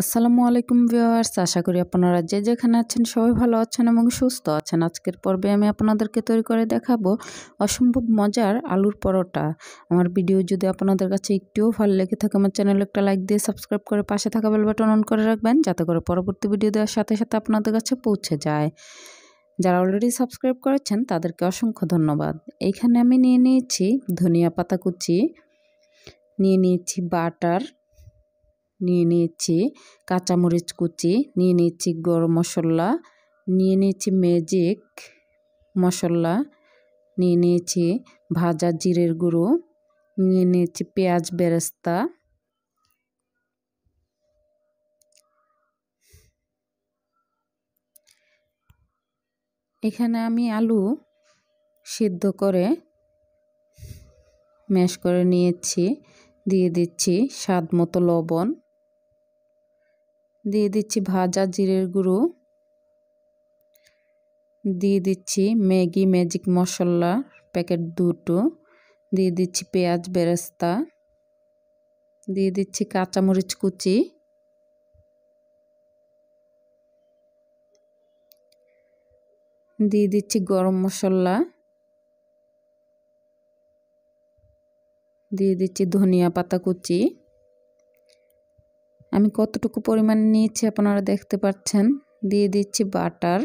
আসসালামু আলাইকুম ভিউয়ার্স আশা করি আপনারা যে যেখানে আছেন সবাই ভালো আছেন এবং সুস্থ আছেন আজকের পর্বে আমি আপনাদেরকে তৈরি করে দেখাবো অসম্ভব মজার আলুর পরোটা আমার ভিডিও যদি আপনাদের কাছে একটুও ভালো লেগে থাকে আমার চ্যানেলে একটা লাইক দিয়ে সাবস্ক্রাইব করে পাশে থাকা বেল বাটন অন করে রাখবেন যাতে করে পরবর্তী ভিডিও দেওয়ার সাথে সাথে আপনাদের কাছে পৌঁছে যায় যারা অলরেডি সাবস্ক্রাইব করেছেন তাদেরকে অসংখ্য ধন্যবাদ এইখানে আমি নিয়ে নিয়েছি ধনিয়া পাতা কুচি নিয়ে নিয়েছি বাটার নিয়ে নিয়েছি কাঁচামরিচ কুচি নিয়ে নিয়েছি গরম মশলা নিয়ে নিয়েছি ম্যাজিক মশলা নিয়ে নিয়েছি ভাজা জিরের গুঁড়ো নিয়ে নিয়েছি পেঁয়াজ বেরেস্তা এখানে আমি আলু সিদ্ধ করে ম্যাশ করে নিয়েছি দিয়ে দিচ্ছি স্বাদ মতো লবণ দিয়ে দিচ্ছি ভাজা জিরের গুঁড়ো দিয়ে দিচ্ছি ম্যাগি ম্যাজিক মশলা প্যাকেট দুটো দিয়ে দিচ্ছি পেঁয়াজ বেরেস্তা দিয়ে দিচ্ছি কাঁচামরিচ কুচি দিয়ে দিচ্ছি গরম মশলা দিয়ে দিচ্ছি ধনিয়া পাতা কুচি আমি কতটুকু পরিমাণ নিয়েছি আপনারা দেখতে পাচ্ছেন দিয়ে দিচ্ছি বাটার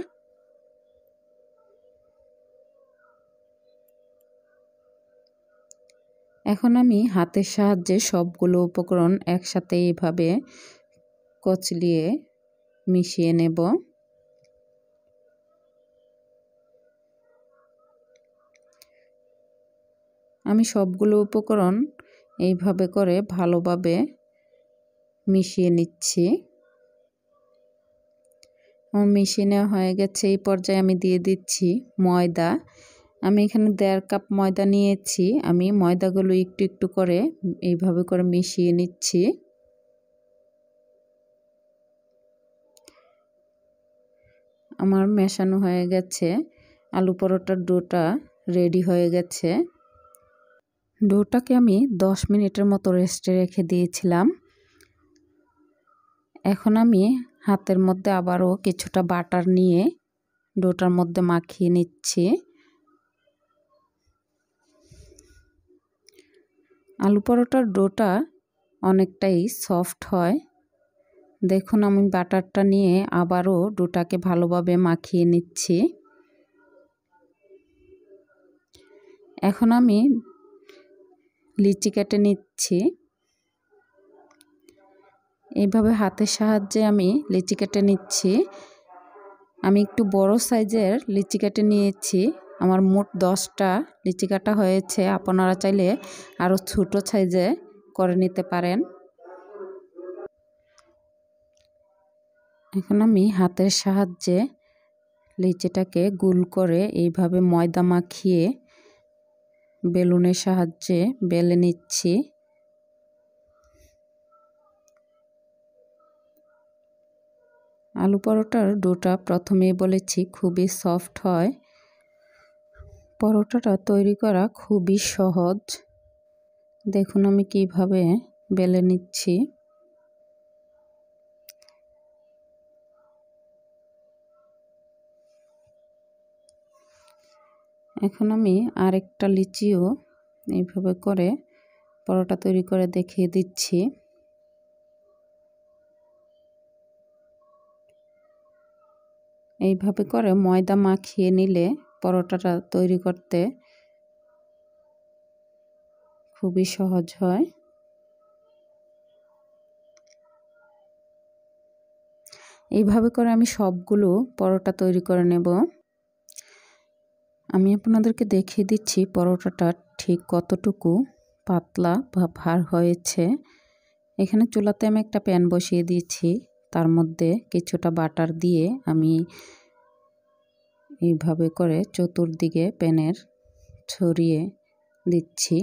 এখন আমি হাতের সাহায্যে সবগুলো উপকরণ একসাথে এইভাবে কচলিয়ে মিশিয়ে নেব আমি সবগুলো উপকরণ এইভাবে করে ভালোভাবে মিশিয়ে নিচ্ছি আমার মেশিনে হয়ে গেছে এই পর্যায়ে আমি দিয়ে দিচ্ছি ময়দা আমি এখানে দেড় কাপ ময়দা নিয়েছি আমি ময়দাগুলো একটু একটু করে এইভাবে করে মিশিয়ে নিচ্ছি আমার মেশানো হয়ে গেছে আলু পরোটার ডোটা রেডি হয়ে গেছে ডোটাকে আমি দশ মিনিটের মতো রেস্টে রেখে দিয়েছিলাম এখন আমি হাতের মধ্যে আবারও কিছুটা বাটার নিয়ে ডোটার মধ্যে মাখিয়ে নিচ্ছি আলু পরোটার ডোটা অনেকটাই সফট হয় দেখুন আমি বাটারটা নিয়ে আবারও ডোটাকে ভালোভাবে মাখিয়ে নিচ্ছি এখন আমি লিচি কেটে নিচ্ছি এইভাবে হাতের সাহায্যে আমি লিচি কেটে নিচ্ছি আমি একটু বড় সাইজের লিচি কেটে নিয়েছি আমার মোট দশটা লিচি কাটা হয়েছে আপনারা চাইলে আরও ছোটো সাইজে করে নিতে পারেন এখন আমি হাতের সাহায্যে লিচিটাকে গুল করে এইভাবে ময়দা মাখিয়ে বেলুনের সাহায্যে বেলে নিচ্ছি আলু পরোটার ডোটা প্রথমেই বলেছি খুবই সফট হয় পরোটাটা তৈরি করা খুবই সহজ দেখুন আমি কিভাবে বেলে নিচ্ছি এখন আমি আরেকটা লিচিও এইভাবে করে পরোটা তৈরি করে দেখিয়ে দিচ্ছি এইভাবে করে ময়দা মাখিয়ে নিলে পরোটাটা তৈরি করতে খুবই সহজ হয় এইভাবে করে আমি সবগুলো পরোটা তৈরি করে নেব আমি আপনাদেরকে দেখিয়ে দিচ্ছি পরোটাটা ঠিক কতটুকু পাতলা বা ভার হয়েছে এখানে চুলাতে আমি একটা প্যান বসিয়ে দিয়েছি তার মধ্যে কিছুটা বাটার দিয়ে আমি এইভাবে করে চতুর্দিকে প্যানের ছড়িয়ে দিচ্ছি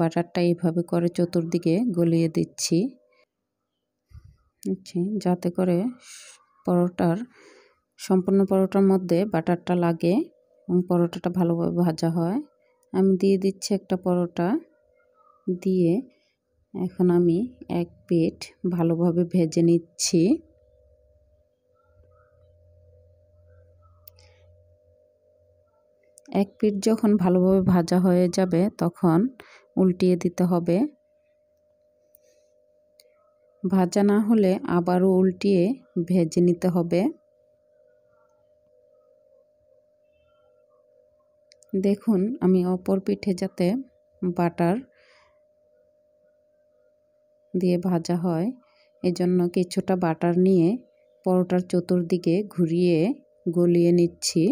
বাটারটা এইভাবে করে চতুর্দিকে গলিয়ে দিচ্ছি যাতে করে পরোটার সম্পূর্ণ পরোটার মধ্যে বাটারটা লাগে এবং পরোটাটা ভালোভাবে ভাজা হয় আমি দিয়ে দিচ্ছি একটা পরোটা দিয়ে এখন আমি এক পেট ভালোভাবে ভেজে নিচ্ছি এক পিঠ যখন ভালোভাবে ভাজা হয়ে যাবে তখন উল্টিয়ে দিতে হবে ভাজা না হলে আবারও উল্টিয়ে ভেজে নিতে হবে দেখুন আমি অপর পিঠে যাতে বাটার দিয়ে ভাজা হয় এজন্য কিছুটা বাটার নিয়ে পরোটার চতুর্দিকে ঘুরিয়ে গলিয়ে নিচ্ছি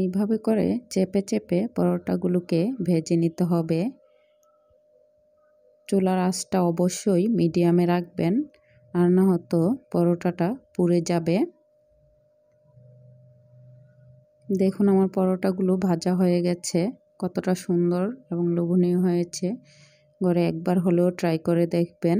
এইভাবে করে চেপে চেপে পরোটাগুলোকে ভেজে নিতে হবে চুলার আঁচটা অবশ্যই মিডিয়ামে রাখবেন আর না হতো পরোটাটা পুড়ে যাবে দেখুন আমার পরোটাগুলো ভাজা হয়ে গেছে কতটা সুন্দর এবং লোভনীয় হয়েছে ঘরে একবার হলেও ট্রাই করে দেখবেন